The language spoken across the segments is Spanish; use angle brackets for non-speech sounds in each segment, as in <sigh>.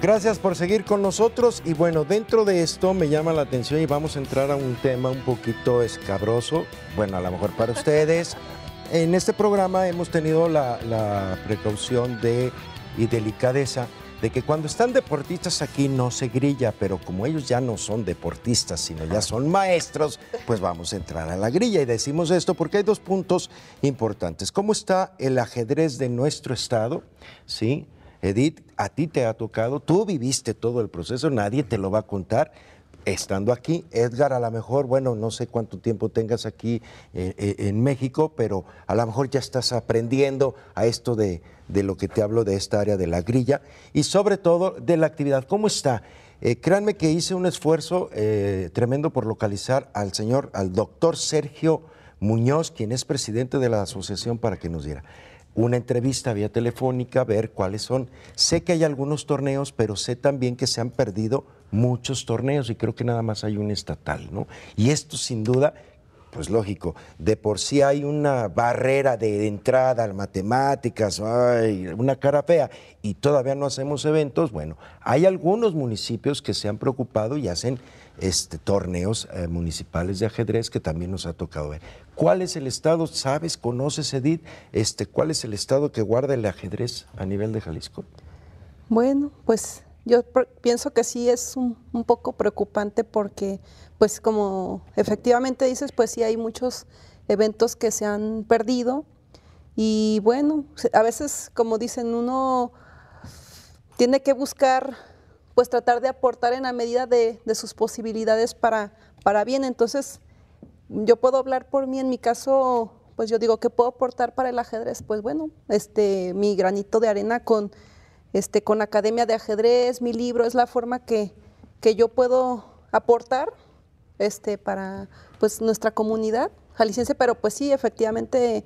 Gracias por seguir con nosotros y bueno, dentro de esto me llama la atención y vamos a entrar a un tema un poquito escabroso, bueno, a lo mejor para ustedes. En este programa hemos tenido la, precaución de, y delicadeza de que cuando están deportistas aquí no se grilla, pero como ellos ya no son deportistas, sino ya son maestros, pues vamos a entrar a la grilla y decimos esto porque hay dos puntos importantes. ¿Cómo está el ajedrez de nuestro estado? ¿Sí? Edith, a ti te ha tocado, tú viviste todo el proceso, nadie te lo va a contar. Estando aquí, Edgar, a lo mejor, bueno, no sé cuánto tiempo tengas aquí eh, eh, en México, pero a lo mejor ya estás aprendiendo a esto de, lo que te hablo de esta área de la grilla y sobre todo de la actividad. ¿Cómo está? Eh, créanme que hice un esfuerzo tremendo por localizar al señor, al doctor Sergio Muñoz, quien es presidente de la asociación, para que nos diera una entrevista vía telefónica, ver cuáles son. Sé que hay algunos torneos, pero sé también que se han perdido muchos torneos y creo que nada más hay un estatal, ¿no? Y esto sin duda pues lógico, de por sí hay una barrera de entrada al matemáticas, una cara fea, y todavía no hacemos eventos, bueno, hay algunos municipios que se han preocupado y hacen este, torneos eh, municipales de ajedrez que también nos ha tocado ver. ¿Cuál es el estado? ¿Sabes, conoces, Edith? Este, ¿Cuál es el estado que guarda el ajedrez a nivel de Jalisco? Bueno, pues yo pienso que sí es un, un, poco preocupante porque, pues como efectivamente dices, pues sí hay muchos eventos que se han perdido y bueno, a veces como dicen, uno tiene que buscar pues tratar de aportar en la medida de, sus posibilidades para, para bien. Entonces, yo puedo hablar por mí, en mi caso, pues yo digo, ¿qué puedo aportar para el ajedrez? Pues bueno, este, mi granito de arena con, este, con Academia de Ajedrez, mi libro, es la forma que, que yo puedo aportar este, para pues, nuestra comunidad jalisciense, pero pues sí, efectivamente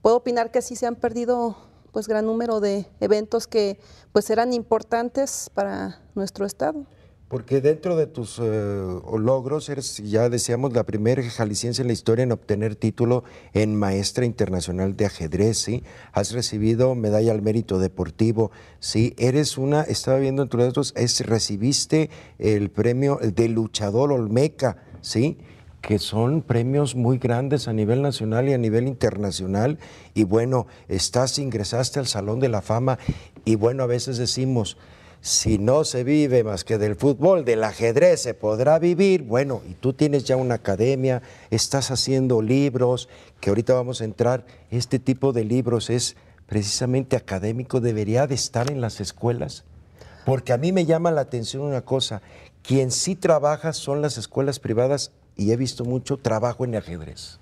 puedo opinar que sí se han perdido pues gran número de eventos que pues eran importantes para nuestro estado. Porque dentro de tus eh, logros eres, ya decíamos, la primera jalisciense en la historia en obtener título en maestra internacional de ajedrez, ¿sí? Has recibido medalla al mérito deportivo, ¿sí? Eres una, estaba viendo entre otros, es, recibiste el premio de luchador Olmeca, ¿sí? que son premios muy grandes a nivel nacional y a nivel internacional. Y bueno, estás, ingresaste al Salón de la Fama y bueno, a veces decimos, si no se vive más que del fútbol, del ajedrez, se podrá vivir. Bueno, y tú tienes ya una academia, estás haciendo libros, que ahorita vamos a entrar, este tipo de libros es precisamente académico, debería de estar en las escuelas. Porque a mí me llama la atención una cosa, quien sí trabaja son las escuelas privadas y he visto mucho trabajo en ajedrez.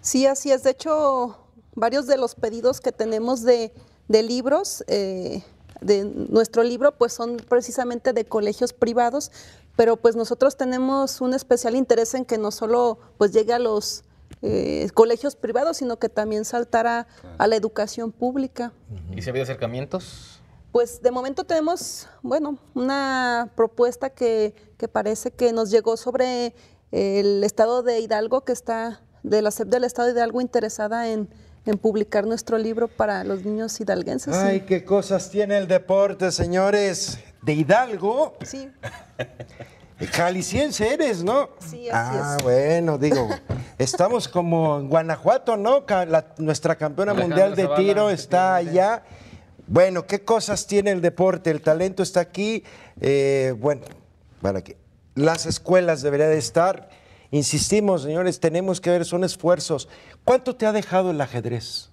Sí, así es. De hecho, varios de los pedidos que tenemos de, libros, eh, de nuestro libro, pues son precisamente de colegios privados, pero pues nosotros tenemos un especial interés en que no solo pues llegue a los eh, colegios privados, sino que también saltara a la educación pública. ¿Y se había acercamientos? Pues de momento tenemos, bueno, una propuesta que, que parece que nos llegó sobre el Estado de Hidalgo, que está de la SEP del Estado de Hidalgo interesada en, publicar nuestro libro para los niños hidalguenses. Ay, qué cosas tiene el deporte, señores. De Hidalgo. Sí. <laughs> ¡Jaliciense eres, ¿no? Sí, así ah, es. ah, bueno, digo, <laughs> estamos como en Guanajuato, ¿no? nuestra campeona mundial de tiro está allá. Bueno, qué cosas tiene el deporte, el talento está aquí. Eh, bueno, para que las escuelas deberían de estar. Insistimos, señores, tenemos que ver, son esfuerzos. ¿Cuánto te ha dejado el ajedrez,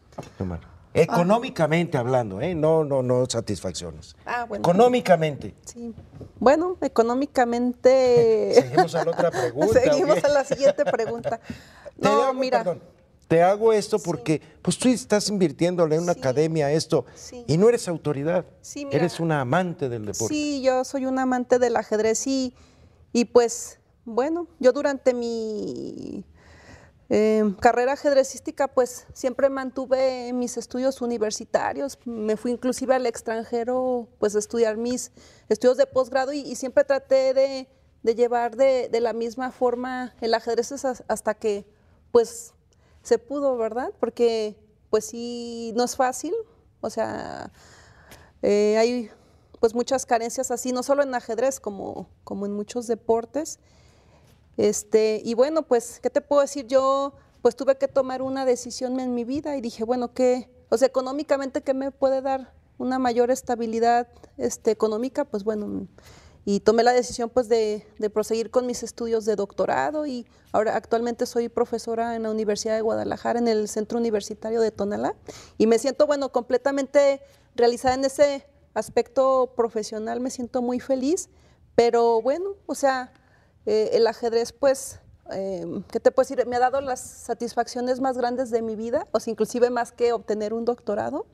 Económicamente hablando, ¿eh? no, no, no satisfacciones. Ah, económicamente. Sí. Bueno, económicamente. <laughs> Seguimos a la otra pregunta. <laughs> Seguimos a la siguiente pregunta. <laughs> No, te hago, mira. te hago esto porque pues tú estás invirtiéndole en una academia esto y no eres autoridad. Eres una amante del deporte. Sí, yo soy una amante del ajedrez y y pues, bueno, yo durante mi eh, carrera ajedrecística, pues siempre mantuve mis estudios universitarios, me fui inclusive al extranjero, pues a estudiar mis estudios de posgrado y, siempre traté de, llevar de, la misma forma el ajedrez hasta que, pues, se pudo, ¿verdad? Porque, pues sí, no es fácil, o sea, eh, hay pues muchas carencias así, no solo en ajedrez, como, como en muchos deportes. Este, y bueno, pues, ¿qué te puedo decir? Yo pues tuve que tomar una decisión en mi vida y dije, bueno, ¿qué? O sea, económicamente, ¿qué me puede dar una mayor estabilidad este, económica? Pues bueno, y tomé la decisión pues de, de, proseguir con mis estudios de doctorado y ahora actualmente soy profesora en la Universidad de Guadalajara, en el Centro Universitario de Tonalá, y me siento, bueno, completamente realizada en ese aspecto profesional me siento muy feliz, pero bueno, o sea, eh, el ajedrez pues, em, ¿qué te puedo decir? Me ha dado las satisfacciones más grandes de mi vida, o sea, inclusive más que obtener un doctorado.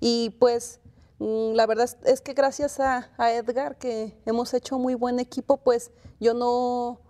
Y pues mm, la verdad es que gracias a, Edgar, que hemos hecho muy buen equipo, pues yo no,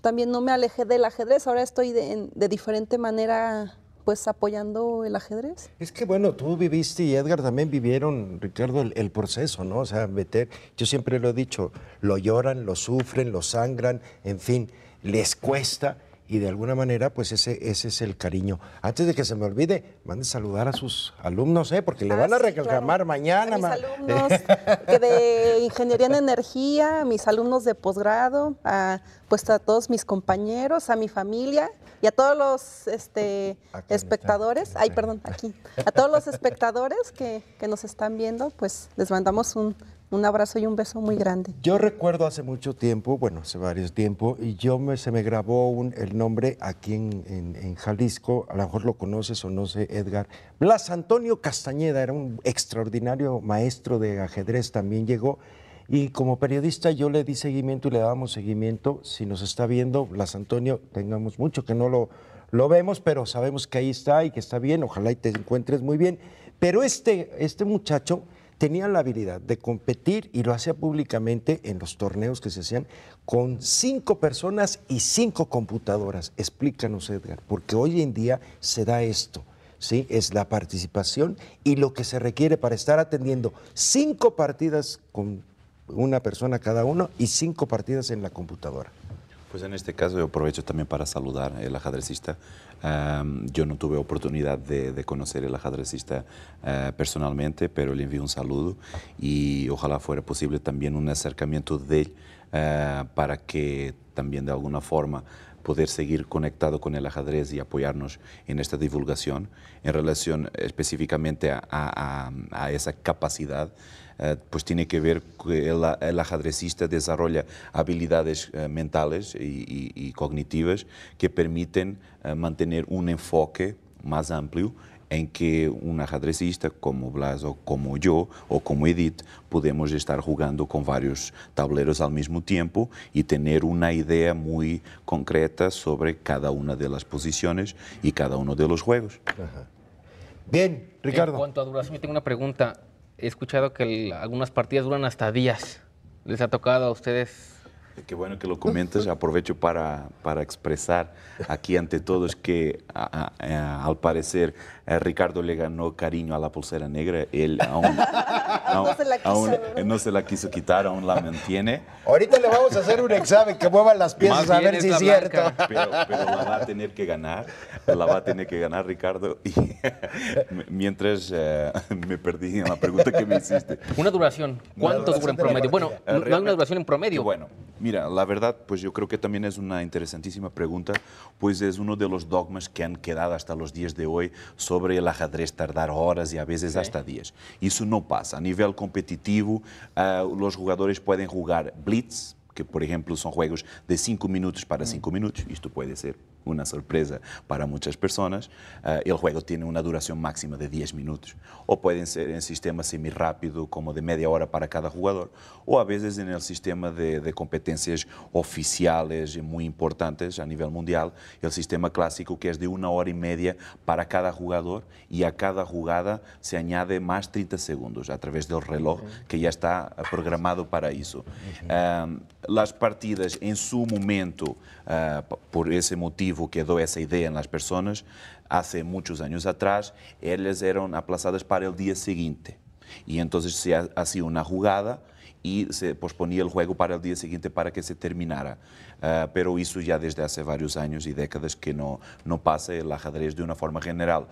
también no me alejé del ajedrez, ahora estoy de, de diferente manera pues apoyando el ajedrez. Es que bueno, tú viviste y Edgar también vivieron, Ricardo, el, proceso, ¿no? O sea, meter, yo siempre lo he dicho, lo lloran, lo sufren, lo sangran, en fin, les cuesta y de alguna manera, pues ese, ese es el cariño. Antes de que se me olvide, mande saludar a sus alumnos, ¿eh? porque le ah, van a reclamar mañana. A mis alumnos <laughs> de Ingeniería en Energía, a mis alumnos de posgrado, a, pues a todos mis compañeros, a mi familia y a todos los este, ah, espectadores, ay, perdón, aquí, a todos los espectadores que, que nos están viendo, pues les mandamos un un abrazo y un beso muy grande. Yo recuerdo hace mucho tiempo, bueno, hace varios tiempos, y yo se me grabó el nombre aquí en, en, Jalisco, a lo mejor lo conoces o no sé, Edgar. Blas Antonio Castañeda era un extraordinario maestro de ajedrez, también llegó. Y como periodista yo le di seguimiento y le dábamos seguimiento. Si nos está viendo, Blas Antonio, tengamos mucho que no lo, lo vemos, pero sabemos que ahí está y que está bien. Ojalá y te encuentres muy bien. Pero este, este muchacho tenía la habilidad de competir y lo hacía públicamente en los torneos que se hacían con cinco personas y cinco computadoras. Explícanos, Edgar, porque hoy en día se da esto. ¿sí? Es la participación y lo que se requiere para estar atendiendo cinco partidas con una persona cada uno y cinco partidas en la computadora. Pues en este caso yo aprovecho también para saludar el ajedrecista. yo no tuve oportunidad de, conocer el ajedrecista eh, personalmente, pero le envío un saludo y ojalá fuera posible también un acercamiento de él eh, para que también de alguna forma poder seguir conectado con el ajedrez y apoyarnos en esta divulgación en relación específicamente a, esa capacidad. Eh, pues tiene que ver que el, ajedrecista desarrolla habilidades eh, mentales y, cognitivas que permiten eh, mantener un enfoque más amplio en que un ajedrecista como Blas o como yo o como Edith podemos estar jugando con varios tableros al mismo tiempo y tener una idea muy concreta sobre cada una de las posiciones y cada uno de los juegos. Bien, Ricardo. En cuanto a duración, tengo una pregunta. He escuchado que algunas partidas duran hasta días. ¿Les ha tocado a ustedes Qué bueno que lo comentes. Aprovecho para, para expresar aquí ante todos que al parecer eh, Ricardo le ganó cariño a la pulsera negra. Él aún, <laughs> no, se eh, no, se la quiso quitar, aún la mantiene. Ahorita le vamos a hacer un examen que muevan las piezas a ver si es cierto. Pero, la va a tener que ganar. La va a tener que ganar Ricardo. Y <laughs> mientras eh, me perdí en la pregunta que me hiciste. Una duración. ¿Cuánto dura en promedio? Bueno, no hay una duración en promedio. bueno. Mira, la verdad, pues yo creo que también es una interesantísima pregunta, pues es uno de los dogmas que han quedado hasta los días de hoy sobre el ajedrez tardar horas y a veces hasta días. Eso no pasa. A nivel competitivo, ah, los jugadores pueden jugar blitz, que por ejemplo son juegos de 5 minutos para 5 mm. minutos, esto puede ser una sorpresa para muchas personas. Eh, el juego tiene una duración máxima de 10 minutos, o pueden ser en sistema semi rápido, como de media hora para cada jugador, o a veces en el sistema de, competencias oficiales muy importantes a nivel mundial, el sistema clásico que es de una hora y media para cada jugador y a cada jugada se añade más 30 segundos a través del reloj que ya está programado para eso. Em, las partidas en su momento, eh, por ese motivo, quedó que idea idea las personas personas muchos muchos años atrás, Ellas eran aplazadas para el día siguiente. Y entonces se hacía una jugada y se posponía el juego para el día siguiente para que se terminara. Ah, pero eso ya desde hace varios años y décadas que no, no pasa el ajedrez de una forma general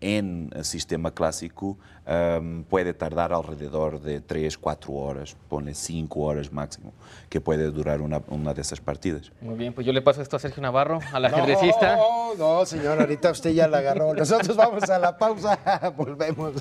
en el sistema clásico em, puede tardar alrededor de 3, 4 horas, pone 5 horas máximo, que puede durar una, de esas partidas. Muy bien, pues yo le paso esto a Sergio Navarro, a ajedrecista. No, no, no, señor, ahorita usted ya la agarró. Nosotros vamos a la pausa, <laughs> volvemos.